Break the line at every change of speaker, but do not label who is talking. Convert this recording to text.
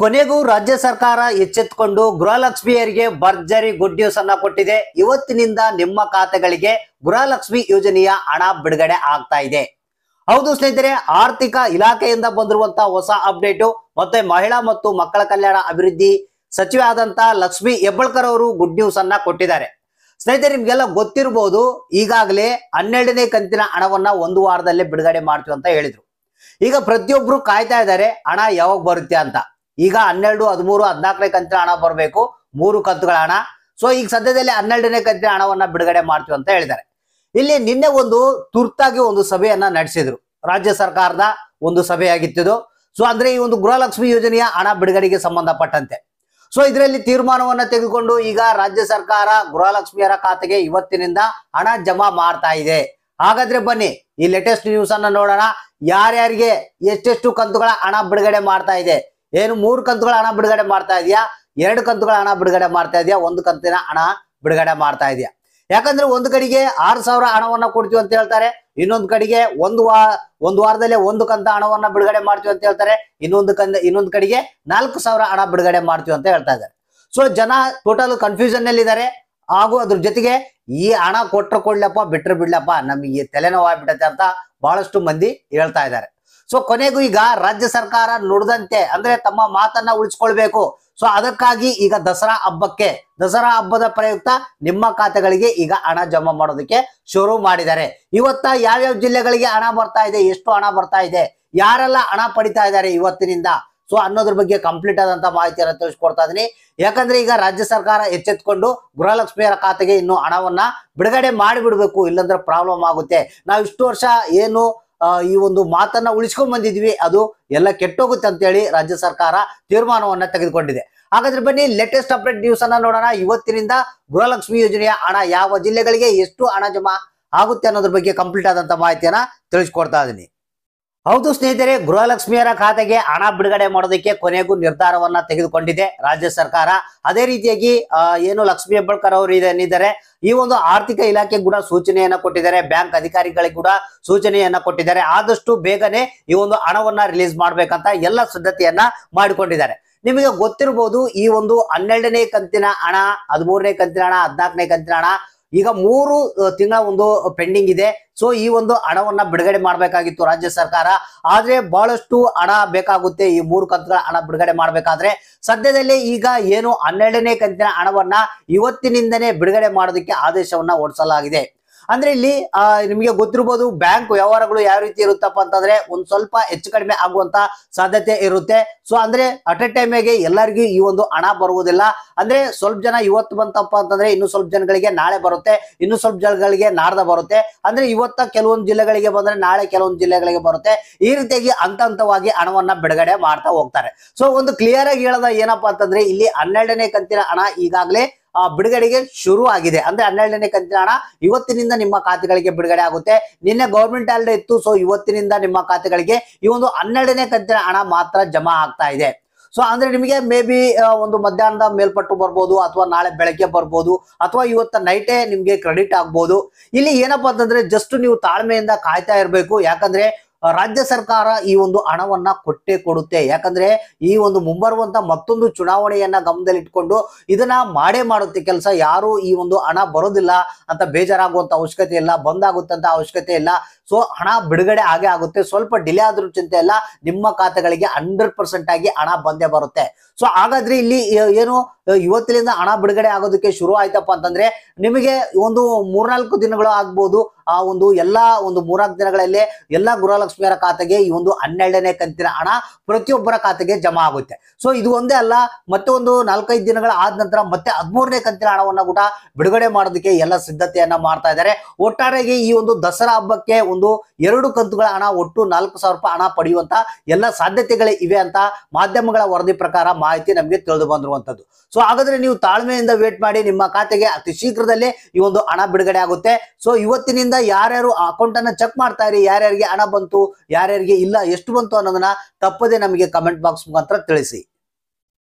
ಕೊನೆಗೂ ರಾಜ್ಯ ಸರ್ಕಾರ ಎಚ್ಚೆತ್ತುಕೊಂಡು ಗೃಹಲಕ್ಷ್ಮಿಯರಿಗೆ ಭರ್ಜರಿ ಗುಡ್ ನ್ಯೂಸ್ ಅನ್ನ ಕೊಟ್ಟಿದೆ ಇವತ್ತಿನಿಂದ ನಿಮ್ಮ ಖಾತೆಗಳಿಗೆ ಗೃಹಲಕ್ಷ್ಮಿ ಯೋಜನೆಯ ಹಣ ಬಿಡುಗಡೆ ಆಗ್ತಾ ಇದೆ ಹೌದು ಸ್ನೇಹಿತರೆ ಆರ್ಥಿಕ ಇಲಾಖೆಯಿಂದ ಬಂದಿರುವಂತಹ ಹೊಸ ಅಪ್ಡೇಟು ಮತ್ತೆ ಮಹಿಳಾ ಮತ್ತು ಮಕ್ಕಳ ಕಲ್ಯಾಣ ಅಭಿವೃದ್ಧಿ ಸಚಿವೆ ಆದಂತ ಲಕ್ಷ್ಮಿ ಹೆಬ್ಬಳ್ಕರ್ ಅವರು ಗುಡ್ ನ್ಯೂಸ್ ಅನ್ನ ಕೊಟ್ಟಿದ್ದಾರೆ ಸ್ನೇಹಿತರೆ ನಿಮ್ಗೆಲ್ಲ ಗೊತ್ತಿರಬಹುದು ಈಗಾಗಲೇ ಹನ್ನೆರಡನೇ ಕಂತಿನ ಹಣವನ್ನ ಒಂದು ವಾರದಲ್ಲೇ ಬಿಡುಗಡೆ ಮಾಡ್ತೀವಿ ಅಂತ ಹೇಳಿದ್ರು ಈಗ ಪ್ರತಿಯೊಬ್ರು ಕಾಯ್ತಾ ಇದ್ದಾರೆ ಹಣ ಯಾವಾಗ ಬರುತ್ತೆ ಅಂತ ಈಗ ಹನ್ನೆರಡು ಹದಿಮೂರು ಹದಿನಾಲ್ಕನೇ ಕಂತಿನ ಹಣ ಬರಬೇಕು ಮೂರು ಕಂತುಗಳ ಹಣ ಸೊ ಈಗ ಸದ್ಯದಲ್ಲಿ ಹನ್ನೆರಡನೇ ಕಂತಿನ ಹಣವನ್ನ ಬಿಡುಗಡೆ ಮಾಡ್ತೀವಿ ಅಂತ ಹೇಳಿದ್ದಾರೆ ಇಲ್ಲಿ ನಿನ್ನೆ ಒಂದು ತುರ್ತಾಗಿ ಒಂದು ಸಭೆಯನ್ನ ನಡೆಸಿದ್ರು ರಾಜ್ಯ ಸರ್ಕಾರದ ಒಂದು ಸಭೆಯಾಗಿತ್ತು ಸೊ ಅಂದ್ರೆ ಈ ಒಂದು ಗೃಹಲಕ್ಷ್ಮಿ ಯೋಜನೆಯ ಹಣ ಬಿಡುಗಡೆಗೆ ಸಂಬಂಧಪಟ್ಟಂತೆ ಸೊ ಇದರಲ್ಲಿ ತೀರ್ಮಾನವನ್ನ ತೆಗೆದುಕೊಂಡು ಈಗ ರಾಜ್ಯ ಸರ್ಕಾರ ಗೃಹಲಕ್ಷ್ಮಿಯರ ಖಾತೆಗೆ ಇವತ್ತಿನಿಂದ ಹಣ ಜಮಾ ಮಾಡ್ತಾ ಇದೆ ಹಾಗಾದ್ರೆ ಬನ್ನಿ ಈ ಲೇಟೆಸ್ಟ್ ನ್ಯೂಸ್ ಅನ್ನ ನೋಡೋಣ ಯಾರ್ಯಾರಿಗೆ ಎಷ್ಟೆಷ್ಟು ಕಂತುಗಳ ಹಣ ಬಿಡುಗಡೆ ಮಾಡ್ತಾ ಇದೆ ಏನು ಮೂರು ಕಂತುಗಳ ಹಣ ಬಿಡುಗಡೆ ಮಾಡ್ತಾ ಇದೆಯಾ ಎರಡು ಕಂತುಗಳ ಹಣ ಬಿಡುಗಡೆ ಮಾಡ್ತಾ ಇದೆಯಾ ಒಂದು ಕಂತಿನ ಹಣ ಬಿಡುಗಡೆ ಮಾಡ್ತಾ ಇದೆಯಾ ಯಾಕಂದ್ರೆ ಒಂದು ಕಡೆಗೆ ಆರು ಸಾವಿರ ಹಣವನ್ನ ಕೊಡ್ತೀವಿ ಅಂತ ಹೇಳ್ತಾರೆ ಇನ್ನೊಂದು ಕಡೆಗೆ ಒಂದು ವಾ ಒಂದು ವಾರದಲ್ಲಿ ಒಂದು ಕಂತ ಹಣವನ್ನ ಬಿಡುಗಡೆ ಮಾಡ್ತೀವಿ ಅಂತ ಹೇಳ್ತಾರೆ ಇನ್ನೊಂದು ಕಂದ ಇನ್ನೊಂದು ಕಡೆಗೆ ನಾಲ್ಕು ಸಾವಿರ ಹಣ ಬಿಡುಗಡೆ ಮಾಡ್ತೀವಿ ಅಂತ ಹೇಳ್ತಾ ಇದ್ದಾರೆ ಸೊ ಜನ ಟೋಟಲ್ ಕನ್ಫ್ಯೂಷನ್ ನಲ್ಲಿ ಇದ್ದಾರೆ ಹಾಗೂ ಅದ್ರ ಜೊತೆಗೆ ಈ ಹಣ ಕೊಟ್ಟರು ಕೊಡ್ಲಪ್ಪ ಬಿಟ್ಟರು ಬಿಡ್ಲಪ್ಪ ನಮಗೆ ತಲೆನೋವು ಅಂತ ಬಹಳಷ್ಟು ಮಂದಿ ಹೇಳ್ತಾ ಇದ್ದಾರೆ ಸೊ ಕೊನೆಗೂ ಈಗ ರಾಜ್ಯ ಸರ್ಕಾರ ನುಡಿದಂತೆ ಅಂದ್ರೆ ತಮ್ಮ ಮಾತನ್ನ ಉಳಿಸ್ಕೊಳ್ಬೇಕು ಸೊ ಅದಕ್ಕಾಗಿ ಈಗ ದಸರಾ ಹಬ್ಬಕ್ಕೆ ದಸರಾ ಹಬ್ಬದ ಪ್ರಯುಕ್ತ ನಿಮ್ಮ ಖಾತೆಗಳಿಗೆ ಈಗ ಹಣ ಜಮಾ ಮಾಡೋದಕ್ಕೆ ಶುರು ಮಾಡಿದ್ದಾರೆ ಇವತ್ತ ಯಾವ್ಯಾವ ಜಿಲ್ಲೆಗಳಿಗೆ ಹಣ ಬರ್ತಾ ಇದೆ ಎಷ್ಟು ಹಣ ಬರ್ತಾ ಇದೆ ಯಾರೆಲ್ಲ ಹಣ ಪಡಿತಾ ಇದ್ದಾರೆ ಇವತ್ತಿನಿಂದ ಸೊ ಅನ್ನೋದ್ರ ಬಗ್ಗೆ ಕಂಪ್ಲೀಟ್ ಆದಂತ ಮಾಹಿತಿಯನ್ನು ತಿಳಿಸ್ಕೊಡ್ತಾ ಇದೀನಿ ಯಾಕಂದ್ರೆ ಈಗ ರಾಜ್ಯ ಸರ್ಕಾರ ಎಚ್ಚೆತ್ಕೊಂಡು ಗೃಹಲಕ್ಷ್ಮಿಯರ ಖಾತೆಗೆ ಇನ್ನು ಹಣವನ್ನ ಬಿಡುಗಡೆ ಮಾಡಿಬಿಡ್ಬೇಕು ಇಲ್ಲಂದ್ರೆ ಪ್ರಾಬ್ಲಮ್ ಆಗುತ್ತೆ ನಾವು ಇಷ್ಟು ವರ್ಷ ಏನು ಈ ಒಂದು ಮಾತನ್ನ ಉಳಿಸ್ಕೊಂಡ್ ಬಂದಿದ್ವಿ ಅದು ಎಲ್ಲ ಕೆಟ್ಟೋಗುತ್ತೆ ಅಂತೇಳಿ ರಾಜ್ಯ ಸರ್ಕಾರ ತೀರ್ಮಾನವನ್ನ ತೆಗೆದುಕೊಂಡಿದೆ ಹಾಗಾದ್ರೆ ಬನ್ನಿ ಲೇಟೆಸ್ಟ್ ಅಪ್ಡೇಟ್ ನ್ಯೂಸ್ ಅನ್ನ ನೋಡೋಣ ಇವತ್ತಿನಿಂದ ಗೃಹಲಕ್ಷ್ಮಿ ಯೋಜನೆಯ ಹಣ ಯಾವ ಜಿಲ್ಲೆಗಳಿಗೆ ಎಷ್ಟು ಹಣ ಜಮಾ ಆಗುತ್ತೆ ಅನ್ನೋದ್ರ ಬಗ್ಗೆ ಕಂಪ್ಲೀಟ್ ಆದಂತ ಮಾಹಿತಿಯನ್ನ ತಿಳಿಸ್ಕೊಡ್ತಾ ಇದ್ದೀನಿ ಹೌದು ಸ್ನೇಹಿತರೆ ಗೃಹಲಕ್ಷ್ಮಿಯರ ಖಾತೆಗೆ ಹಣ ಬಿಡುಗಡೆ ಮಾಡೋದಕ್ಕೆ ಕೊನೆಗೂ ನಿರ್ಧಾರವನ್ನ ತೆಗೆದುಕೊಂಡಿದೆ ರಾಜ್ಯ ಸರ್ಕಾರ ಅದೇ ರೀತಿಯಾಗಿ ಏನು ಲಕ್ಷ್ಮಿ ಹೆಬ್ಬಾಳ್ಕರ್ ಅವರು ಏನಿದ್ದಾರೆ ಈ ಒಂದು ಆರ್ಥಿಕ ಇಲಾಖೆ ಕೂಡ ಸೂಚನೆಯನ್ನ ಕೊಟ್ಟಿದ್ದಾರೆ ಬ್ಯಾಂಕ್ ಅಧಿಕಾರಿಗಳಿಗೆ ಕೂಡ ಸೂಚನೆಯನ್ನ ಕೊಟ್ಟಿದ್ದಾರೆ ಆದಷ್ಟು ಬೇಗನೆ ಈ ಒಂದು ಹಣವನ್ನ ರಿಲೀಸ್ ಮಾಡ್ಬೇಕಂತ ಎಲ್ಲ ಸಿದ್ಧತೆಯನ್ನ ಮಾಡಿಕೊಂಡಿದ್ದಾರೆ ನಿಮಗೆ ಗೊತ್ತಿರಬಹುದು ಈ ಒಂದು ಹನ್ನೆರಡನೇ ಕಂತಿನ ಹಣ ಹದಿಮೂರನೇ ಕಂತಿನ ಹಣ ಹದಿನಾಲ್ಕನೇ ಕಂತಿನ ಹಣ ಈಗ ಮೂರು ತಿಂಗಳ ಒಂದು ಪೆಂಡಿಂಗ್ ಇದೆ ಸೊ ಈ ಒಂದು ಹಣವನ್ನ ಬಿಡುಗಡೆ ಮಾಡಬೇಕಾಗಿತ್ತು ರಾಜ್ಯ ಸರ್ಕಾರ ಆದ್ರೆ ಬಹಳಷ್ಟು ಹಣ ಬೇಕಾಗುತ್ತೆ ಈ ಮೂರು ಕಂತುಗಳ ಹಣ ಬಿಡುಗಡೆ ಮಾಡಬೇಕಾದ್ರೆ ಸದ್ಯದಲ್ಲೇ ಈಗ ಏನು ಹನ್ನೆರಡನೇ ಕಂತಿನ ಹಣವನ್ನ ಇವತ್ತಿನಿಂದನೇ ಬಿಡುಗಡೆ ಮಾಡೋದಕ್ಕೆ ಆದೇಶವನ್ನ ಹೊರಡಿಸಲಾಗಿದೆ ಅಂದ್ರೆ ಇಲ್ಲಿ ನಿಮಗೆ ಗೊತ್ತಿರಬಹುದು ಬ್ಯಾಂಕ್ ವ್ಯವಹಾರಗಳು ಯಾವ ರೀತಿ ಇರುತ್ತಪ್ಪ ಅಂತಂದ್ರೆ ಒಂದ್ ಸ್ವಲ್ಪ ಹೆಚ್ಚು ಕಡಿಮೆ ಆಗುವಂತ ಸಾಧ್ಯತೆ ಇರುತ್ತೆ ಸೊ ಅಂದ್ರೆ ಅಟ್ ಎ ಟೈಮ್ ಎಲ್ಲರಿಗೂ ಈ ಒಂದು ಹಣ ಬರುವುದಿಲ್ಲ ಅಂದ್ರೆ ಸ್ವಲ್ಪ ಜನ ಇವತ್ತು ಬಂತಪ್ಪ ಅಂತಂದ್ರೆ ಇನ್ನು ಸ್ವಲ್ಪ ಜನಗಳಿಗೆ ನಾಳೆ ಬರುತ್ತೆ ಇನ್ನು ಸ್ವಲ್ಪ ಜನಗಳಿಗೆ ನಾಡ್ದ ಬರುತ್ತೆ ಅಂದ್ರೆ ಇವತ್ತ ಕೆಲವೊಂದು ಜಿಲ್ಲೆಗಳಿಗೆ ಬಂದ್ರೆ ನಾಳೆ ಕೆಲವೊಂದು ಜಿಲ್ಲೆಗಳಿಗೆ ಬರುತ್ತೆ ಈ ರೀತಿಯಾಗಿ ಹಂತ ಹಂತವಾಗಿ ಹಣವನ್ನ ಬಿಡುಗಡೆ ಮಾಡ್ತಾ ಹೋಗ್ತಾರೆ ಸೊ ಒಂದು ಕ್ಲಿಯರ್ ಆಗಿ ಹೇಳದ ಏನಪ್ಪಾ ಅಂತಂದ್ರೆ ಇಲ್ಲಿ ಹನ್ನೆರಡನೇ ಕಂತಿನ ಹಣ ಈಗಾಗಲೇ ಬಿಡುಗಡೆಗೆ ಶುರು ಆಗಿದೆ ಅಂದ್ರೆ ಹನ್ನೆರಡನೇ ಕಂತಿನ ಹಣ ಇವತ್ತಿನಿಂದ ನಿಮ್ಮ ಖಾತೆಗಳಿಗೆ ಬಿಡುಗಡೆ ಆಗುತ್ತೆ ನಿನ್ನೆ ಗೌರ್ಮೆಂಟ್ ಆಲ್ಡೆ ಇತ್ತು ಸೊ ಇವತ್ತಿನಿಂದ ನಿಮ್ಮ ಖಾತೆಗಳಿಗೆ ಈ ಒಂದು ಹನ್ನೆರಡನೇ ಕಂತಿನ ಹಣ ಮಾತ್ರ ಜಮಾ ಆಗ್ತಾ ಇದೆ ಸೊ ಅಂದ್ರೆ ನಿಮಗೆ ಮೇ ಬಿ ಒಂದು ಮಧ್ಯಾಹ್ನದ ಮೇಲ್ಪಟ್ಟು ಬರ್ಬೋದು ಅಥವಾ ನಾಳೆ ಬೆಳಗ್ಗೆ ಬರ್ಬೋದು ಅಥವಾ ಇವತ್ತ ನೈಟೇ ನಿಮ್ಗೆ ಕ್ರೆಡಿಟ್ ಆಗ್ಬೋದು ಇಲ್ಲಿ ಏನಪ್ಪಾ ಅಂತಂದ್ರೆ ಜಸ್ಟ್ ನೀವು ತಾಳ್ಮೆಯಿಂದ ಕಾಯ್ತಾ ಇರಬೇಕು ಯಾಕಂದ್ರೆ ರಾಜ್ಯ ಸರ್ಕಾರ ಈ ಒಂದು ಹಣವನ್ನ ಕೊಟ್ಟೆ ಕೊಡುತ್ತೆ ಯಾಕಂದ್ರೆ ಈ ಒಂದು ಮುಂಬರುವಂತ ಮತ್ತೊಂದು ಚುನಾವಣೆಯನ್ನ ಗಮನದಲ್ಲಿಟ್ಕೊಂಡು ಇದನ್ನ ಮಾಡೇ ಮಾಡುತ್ತೆ ಕೆಲಸ ಯಾರು ಈ ಒಂದು ಹಣ ಬರೋದಿಲ್ಲ ಅಂತ ಬೇಜಾರಾಗುವಂತ ಅವಶ್ಯಕತೆ ಇಲ್ಲ ಬಂದಾಗುತ್ತಂತ ಅವಶ್ಯಕತೆ ಇಲ್ಲ ಸೊ ಹಣ ಬಿಡುಗಡೆ ಆಗೇ ಆಗುತ್ತೆ ಸ್ವಲ್ಪ ಡಿಲೇ ಆದ್ರೂ ಚಿಂತೆ ಇಲ್ಲ ನಿಮ್ಮ ಖಾತೆಗಳಿಗೆ ಹಂಡ್ರೆಡ್ ಪರ್ಸೆಂಟ್ ಆಗಿ ಹಣ ಬಂದೇ ಬರುತ್ತೆ ಸೊ ಹಾಗಾದ್ರೆ ಇಲ್ಲಿ ಏನು ಇವತ್ತಿನಿಂದ ಹಣ ಬಿಡುಗಡೆ ಆಗೋದಕ್ಕೆ ಶುರು ಆಯ್ತಪ್ಪ ಅಂತಂದ್ರೆ ನಿಮಗೆ ಒಂದು ಮೂರ್ನಾಲ್ಕು ದಿನಗಳು ಆಗ್ಬೋದು ಆ ಒಂದು ಎಲ್ಲಾ ಒಂದು ಮೂರ್ನಾಲ್ಕು ದಿನಗಳಲ್ಲಿ ಎಲ್ಲಾ ಗೃಹಲಕ್ಷ್ಮಿಯರ ಖಾತೆಗೆ ಈ ಒಂದು ಹನ್ನೆರಡನೇ ಕಂತಿನ ಹಣ ಪ್ರತಿಯೊಬ್ಬರ ಖಾತೆಗೆ ಜಮಾ ಆಗುತ್ತೆ ಸೊ ಇದು ಒಂದೇ ಅಲ್ಲ ಮತ್ತೆ ಒಂದು ನಾಲ್ಕೈದು ದಿನಗಳ ಆದ ನಂತರ ಮತ್ತೆ ಹದಿಮೂರನೇ ಕಂತಿನ ಹಣವನ್ನ ಕೂಡ ಬಿಡುಗಡೆ ಮಾಡೋದಕ್ಕೆ ಎಲ್ಲ ಸಿದ್ಧತೆಯನ್ನ ಮಾಡ್ತಾ ಇದ್ದಾರೆ ಒಟ್ಟಾರೆಗೆ ಈ ಒಂದು ದಸರಾ ಹಬ್ಬಕ್ಕೆ ಒಂದು ಎರಡು ಕಂತುಗಳ ಹಣ ಒಟ್ಟು ನಾಲ್ಕು ಸಾವಿರ ರೂಪಾಯಿ ಹಣ ಪಡೆಯುವಂತ ಎಲ್ಲ ಸಾಧ್ಯತೆಗಳೇ ಇವೆ ಅಂತ ಮಾಧ್ಯಮಗಳ ವರದಿ ಪ್ರಕಾರ ಮಾಹಿತಿ ನಮಗೆ ತಿಳಿದು ಬಂದಿರುವಂತದ್ದು ಸೊ ಹಾಗಾದ್ರೆ ನೀವು ತಾಳ್ಮೆಯಿಂದ ವೇಟ್ ಮಾಡಿ ನಿಮ್ಮ ಖಾತೆಗೆ ಅತಿ ಶೀಘ್ರದಲ್ಲೇ ಈ ಒಂದು ಹಣ ಬಿಡುಗಡೆ ಆಗುತ್ತೆ ಸೊ ಇವತ್ತಿನಿಂದ ಯಾರ್ಯಾರು ಅಕೌಂಟ್ ಅನ್ನ ಚೆಕ್ ಮಾಡ್ತಾ ಇರಿ ಯಾರ್ಯಾರಿಗೆ ಹಣ ಬಂತು ಯಾರ್ಯಾರಿಗೆ ಇಲ್ಲ ಎಷ್ಟು ಬಂತು ಅನ್ನೋದನ್ನ ತಪ್ಪದೆ ನಮಗೆ ಕಮೆಂಟ್ ಬಾಕ್ಸ್ ಮುಖಾಂತರ ತಿಳಿಸಿ